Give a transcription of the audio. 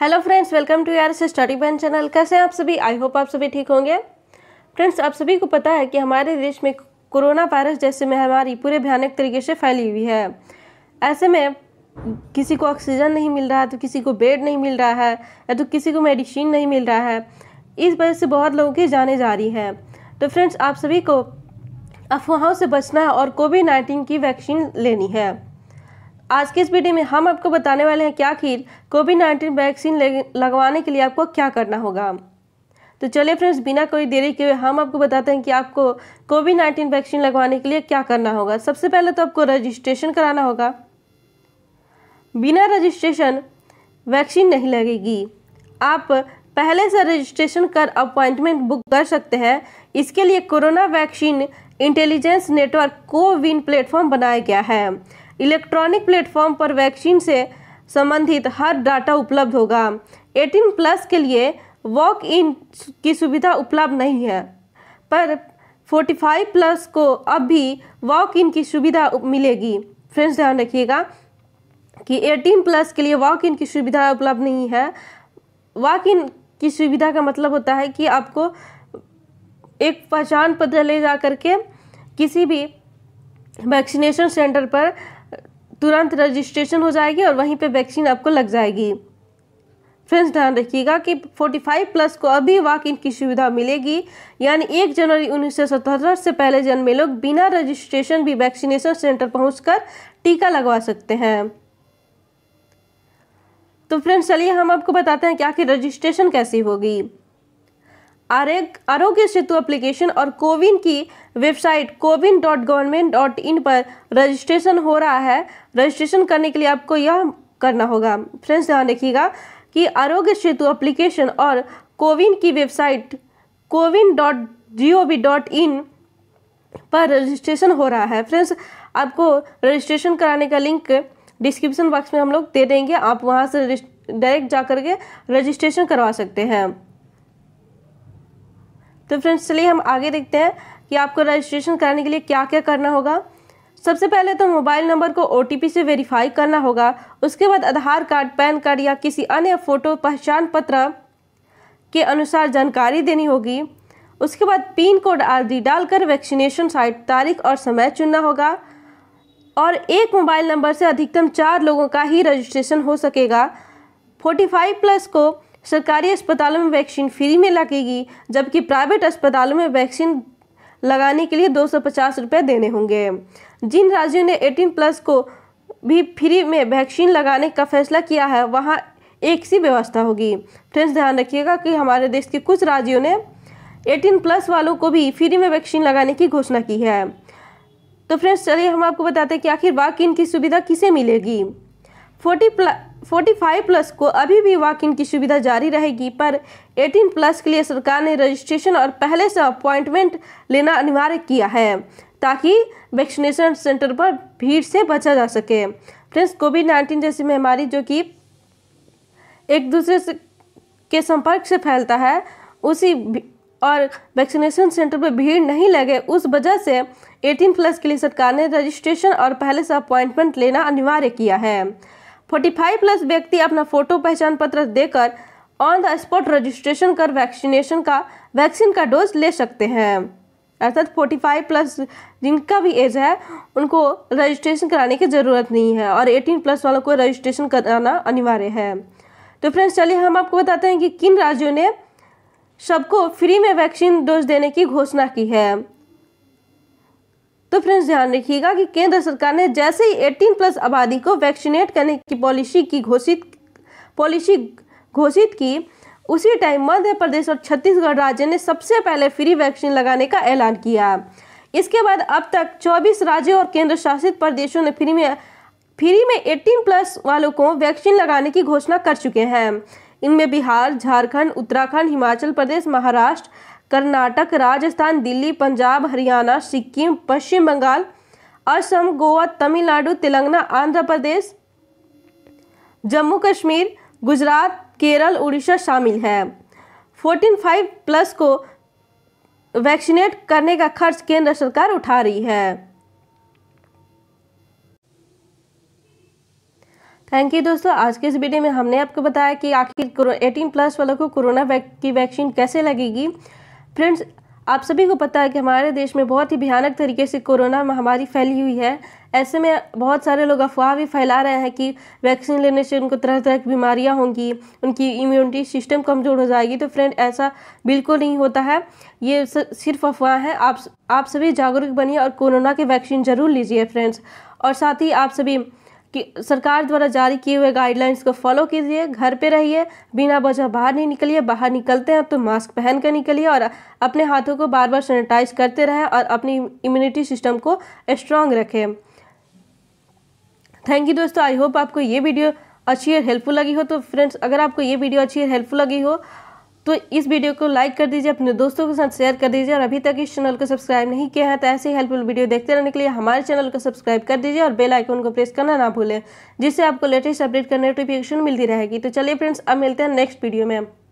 hello friends welcome to यार study बैन channel कैसे हैं आप सभी आई होप आप सभी ठीक होंगे फ्रेंड्स आप सभी को पता है कि हमारे देश में कोरोना वायरस जैसे महामारी पूरे भयानक तरीके से फैली हुई है ऐसे में किसी को ऑक्सीजन नहीं मिल रहा है तो किसी को बेड नहीं मिल रहा है या तो किसी को मेडिसिन नहीं मिल रहा है इस वजह से बहुत लोगों की जाने जा रही है तो फ्रेंड्स आप सभी को अफवाहों से बचना है और कोविड नाइन्टीन की वैक्सीन लेनी है आज के इस वीडियो में हम आपको बताने वाले हैं कि आखिर कोविड नाइन्टीन वैक्सीन लगवाने के लिए आपको क्या करना होगा तो चलिए फ्रेंड्स बिना कोई देरी के हम आपको बताते हैं कि आपको कोविड नाइन्टीन वैक्सीन लगवाने के लिए क्या करना होगा सबसे पहले तो आपको रजिस्ट्रेशन कराना होगा बिना रजिस्ट्रेशन वैक्सीन नहीं लगेगी आप पहले से रजिस्ट्रेशन कर अपॉइंटमेंट बुक कर सकते हैं इसके लिए corona vaccine intelligence network CoWIN platform बनाया गया है इलेक्ट्रॉनिक प्लेटफॉर्म पर वैक्सीन से संबंधित हर डाटा उपलब्ध होगा 18 प्लस के लिए वॉक इन की सुविधा उपलब्ध नहीं है पर 45 प्लस को अब भी वॉक इन की सुविधा मिलेगी फ्रेंड्स ध्यान रखिएगा कि 18 प्लस के लिए वॉक इन की सुविधा उपलब्ध नहीं है वॉक इन की सुविधा का मतलब होता है कि आपको एक पहचान पत्र ले जा करके किसी भी वैक्सीनेशन सेंटर पर तुरंत रजिस्ट्रेशन हो जाएगी और वहीं पे वैक्सीन आपको लग जाएगी फ्रेंड्स ध्यान रखिएगा कि 45 प्लस को अभी वॉक इन की सुविधा मिलेगी यानी 1 जनवरी उन्नीस से पहले जन्मे लोग बिना रजिस्ट्रेशन भी वैक्सीनेशन सेंटर पहुंचकर टीका लगवा सकते हैं तो फ्रेंड्स चलिए हम आपको बताते हैं कि आखिर रजिस्ट्रेशन कैसी होगी आरोग्य सेतु एप्लीकेशन और कोविन की website CoWIN dot government dot in पर रजिस्ट्रेशन हो रहा है रजिस्ट्रेशन करने के लिए आपको यह करना होगा फ्रेंड्स ध्यान रखिएगा कि आरोग्य सेतु एप्लीकेशन और कोविन की website CoWIN dot G O V dot in पर रजिस्ट्रेशन हो रहा है फ्रेंड्स आपको रजिस्ट्रेशन कराने का लिंक डिस्क्रिप्शन बॉक्स में हम लोग दे देंगे आप वहाँ से डायरेक्ट जा करके रजिस्ट्रेशन करवा सकते हैं तो फ्रेंड्स चलिए हम आगे देखते हैं कि आपको रजिस्ट्रेशन कराने के लिए क्या क्या करना होगा सबसे पहले तो मोबाइल नंबर को ओ से वेरीफाई करना होगा उसके बाद आधार कार्ड पैन कार्ड या किसी अन्य फ़ोटो पहचान पत्र के अनुसार जानकारी देनी होगी उसके बाद पिन कोड आदि डालकर वैक्सीनेशन साइट तारीख और समय चुनना होगा और एक मोबाइल नंबर से अधिकतम चार लोगों का ही रजिस्ट्रेशन हो सकेगा 45 प्लस को सरकारी अस्पतालों में वैक्सीन फ्री में लगेगी जबकि प्राइवेट अस्पतालों में वैक्सीन लगाने के लिए दो सौ रुपये देने होंगे जिन राज्यों ने 18 प्लस को भी फ्री में वैक्सीन लगाने का फैसला किया है वहाँ एक सी व्यवस्था होगी फ्रेंड्स ध्यान रखिएगा कि हमारे देश के कुछ राज्यों ने 18 प्लस वालों को भी फ्री में वैक्सीन लगाने की घोषणा की है तो फ्रेंड्स चलिए हम आपको बताते हैं कि आखिर वाक इनकी सुविधा किसे मिलेगी फोर्टी फोर्टी फाइव प्लस को अभी भी वॉक इन की सुविधा जारी रहेगी पर एटीन प्लस के लिए सरकार ने रजिस्ट्रेशन और पहले से अपॉइंटमेंट लेना अनिवार्य किया है ताकि वैक्सीनेशन सेंटर पर भीड़ से बचा जा सके फ्रेंड्स कोविड नाइन्टीन जैसी महामारी जो कि एक दूसरे से के संपर्क से फैलता है उसी और वैक्सीनेशन सेंटर पर भीड़ नहीं लगे उस वजह से 18 प्लस के लिए सरकार ने रजिस्ट्रेशन और पहले से अपॉइंटमेंट लेना अनिवार्य किया है फोर्टी फाइव प्लस व्यक्ति अपना फोटो पहचान पत्र देकर ऑन द स्पॉट रजिस्ट्रेशन कर वैक्सीनेशन का वैक्सीन का डोज ले सकते हैं अर्थात फोर्टी फाइव प्लस जिनका भी एज है उनको रजिस्ट्रेशन कराने की ज़रूरत नहीं है और एटीन प्लस वालों को रजिस्ट्रेशन कराना अनिवार्य है तो फ्रेंड्स चलिए हम आपको बताते हैं कि किन राज्यों ने सबको फ्री में वैक्सीन डोज देने की घोषणा की है तो फ्रेंड्स ध्यान रखिएगा कि केंद्र सरकार ने जैसे ही 18 प्लस आबादी को वैक्सीनेट करने की पॉलिसी की घोषित पॉलिसी घोषित की उसी टाइम मध्य प्रदेश और छत्तीसगढ़ राज्य ने सबसे पहले फ्री वैक्सीन लगाने का ऐलान किया इसके बाद अब तक 24 राज्यों और केंद्र शासित प्रदेशों ने फ्री में फ्री में 18 प्लस वालों को वैक्सीन लगाने की घोषणा कर चुके हैं इनमें बिहार झारखंड उत्तराखंड हिमाचल प्रदेश महाराष्ट्र कर्नाटक राजस्थान दिल्ली पंजाब हरियाणा सिक्किम पश्चिम बंगाल असम गोवा तमिलनाडु तेलंगाना आंध्र प्रदेश जम्मू कश्मीर गुजरात केरल उड़ीसा शामिल है फोर्टीन फाइव प्लस को वैक्सीनेट करने का खर्च केंद्र सरकार उठा रही है थैंक यू दोस्तों आज के इस वीडियो में हमने आपको बताया कि आखिर एटीन प्लस वालों को कोरोना की वैक्सीन कैसे लगेगी फ्रेंड्स आप सभी को पता है कि हमारे देश में बहुत ही भयानक तरीके से कोरोना महामारी फैली हुई है ऐसे में बहुत सारे लोग अफवाह भी फैला रहे हैं कि वैक्सीन लेने से उनको तरह तरह की बीमारियां होंगी उनकी इम्यूनिटी सिस्टम कमज़ोर हो जाएगी तो फ्रेंड ऐसा बिल्कुल नहीं होता है ये सिर्फ अफवाह है आप आप सभी जागरूक बनिए और कोरोना के वैक्सीन ज़रूर लीजिए फ्रेंड्स और साथ ही आप सभी कि सरकार द्वारा जारी किए हुए गाइडलाइंस को फॉलो कीजिए घर पे रहिए बिना वजह बाहर नहीं निकलिए बाहर निकलते हैं तो मास्क पहन कर निकलिए और अपने हाथों को बार बार सैनिटाइज करते रहें और अपनी इम्यूनिटी सिस्टम को स्ट्रांग रखें थैंक यू दोस्तों आई होप आपको ये वीडियो अच्छी और हेल्पफुल लगी हो तो फ्रेंड्स अगर आपको ये वीडियो अच्छी और हेल्पफुल लगी हो तो इस वीडियो को लाइक कर दीजिए अपने दोस्तों के साथ शेयर कर दीजिए और अभी तक इस चैनल को सब्सक्राइब नहीं किया है तो ऐसे हेल्पफुल वीडियो देखते रहने के लिए हमारे चैनल को सब्सक्राइब कर दीजिए और बेल आइकन को प्रेस करना ना भूलें जिससे आपको लेटेस्ट अपडेट का नोटिफिकेशन मिलती रहेगी तो चलिए फ्रेंड्स अब मिलते हैं नेक्स्ट वीडियो में